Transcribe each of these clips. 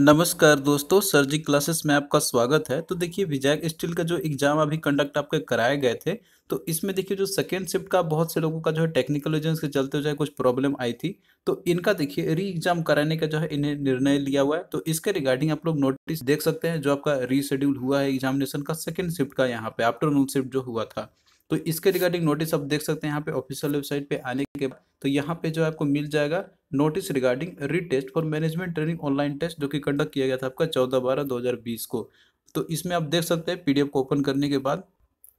नमस्कार दोस्तों सर्जिक क्लासेस में आपका स्वागत है तो देखिए विजय स्टील का जो एग्ज़ाम अभी कंडक्ट आपके कराए गए थे तो इसमें देखिए जो सेकेंड शिफ्ट का बहुत से लोगों का जो है टेक्निकल रीजन्स के चलते जो है कुछ प्रॉब्लम आई थी तो इनका देखिए री एग्जाम कराने का जो है इन्हें निर्णय लिया हुआ है तो इसके रिगार्डिंग आप लोग नोटिस देख सकते हैं जो आपका रीशेड्यूल हुआ है एग्जामिनेशन का सेकेंड शिफ्ट का यहाँ पे आफ्टरनून शिफ्ट जो हुआ था तो इसके रिगार्डिंग नोटिस आप देख सकते हैं यहाँ पे ऑफिशियल वेबसाइट पे आने के बाद तो यहाँ पे जो आपको मिल जाएगा notice regarding retest for management training online test जो कि कंडक्ट किया गया था आपका चौदह बारह दो को तो इसमें आप देख सकते हैं पीडीएफ को ओपन करने के बाद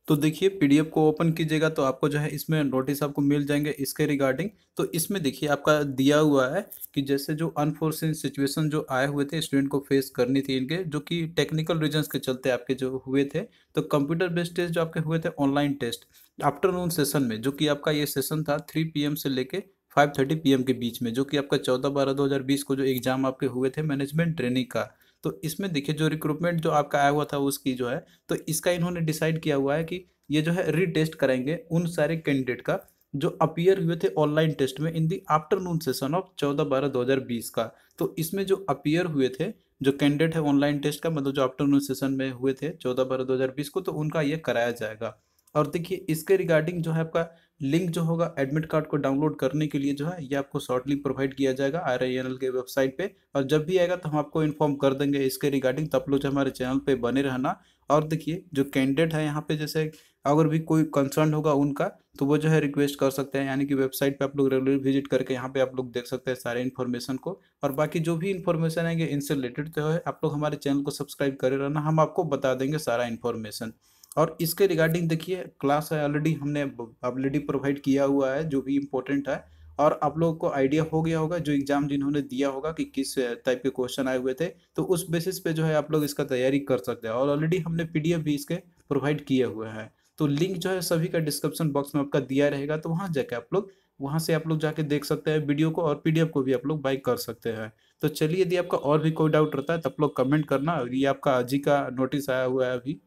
तो देखिए पीडीएफ को ओपन कीजिएगा तो आपको जो है इसमें नोटिस आपको मिल जाएंगे इसके रिगार्डिंग तो इसमें देखिए आपका दिया हुआ है कि जैसे जो अनफोर्सिन सिचुएशन जो आए हुए थे स्टूडेंट को फेस करनी थी इनके जो कि टेक्निकल रीजंस के चलते आपके जो हुए थे तो कंप्यूटर बेस्ड टेस्ट जो आपके हुए थे ऑनलाइन टेस्ट आफ्टरनून सेशन में जो कि आपका ये सेशन था थ्री पी से लेके फाइव थर्टी पी के बीच में जो कि आपका चौदह बारह दो को जो एग्ज़ाम आपके हुए थे मैनेजमेंट ट्रेनिंग का तो इसमें देखिए जो रिक्रूटमेंट जो आपका आया हुआ था उसकी जो है तो इसका इन्होंने डिसाइड किया हुआ है कि ये जो है रीटेस्ट कराएंगे उन सारे कैंडिडेट का जो अपियर हुए थे ऑनलाइन टेस्ट में in the afternoon session of चौदह बारह दो हज़ार बीस का तो इसमें जो अपियर हुए थे जो कैंडिडेट है ऑनलाइन टेस्ट का मतलब जो आफ्टरनून सेशन में हुए थे चौदह बारह दो हज़ार बीस को तो उनका ये कराया जाएगा और देखिए इसके रिगार्डिंग जो है आपका लिंक जो होगा एडमिट कार्ड को डाउनलोड करने के लिए जो है ये आपको शॉर्ट लिंक प्रोवाइड किया जाएगा आर आई एन एल के वेबसाइट पे और जब भी आएगा तो हम आपको इन्फॉर्म कर देंगे इसके रिगार्डिंग तब तो लोग हमारे चैनल पे बने रहना और देखिए जो कैंडिडेट है यहाँ पे जैसे अगर भी कोई कंसर्न होगा उनका तो वो जो है रिक्वेस्ट कर सकते हैं यानी कि वेबसाइट पे आप लोग रेगुलर विजिट करके यहाँ पे आप लोग देख सकते हैं सारे इन्फॉर्मेशन को और बाकी जो भी इन्फॉर्मेशन है इनसे रिलेटेड तो है आप लोग हमारे चैनल को सब्सक्राइब करे रहना हम आपको बता देंगे सारा इन्फॉर्मेशन और इसके रिगार्डिंग देखिए क्लास है ऑलरेडी हमने ऑलरेडी प्रोवाइड किया हुआ है जो भी इम्पोर्टेंट है और आप लोगों को आइडिया हो गया होगा जो एग्जाम जिन्होंने दिया होगा कि किस टाइप के क्वेश्चन आए हुए थे तो उस बेसिस पे जो है आप लोग इसका तैयारी कर सकते हैं और ऑलरेडी हमने पी भी इसके प्रोवाइड किए हुए हैं तो लिंक जो है सभी का डिस्क्रिप्शन बॉक्स में आपका दिया रहेगा तो वहाँ जाके आप लोग वहाँ से आप लोग जाके देख सकते हैं वीडियो को और पी को भी आप लोग बाइक कर सकते हैं तो चलिए यदि आपका और भी कोई डाउट रहता है तो आप लोग कमेंट करना ये आपका आज का नोटिस आया हुआ है अभी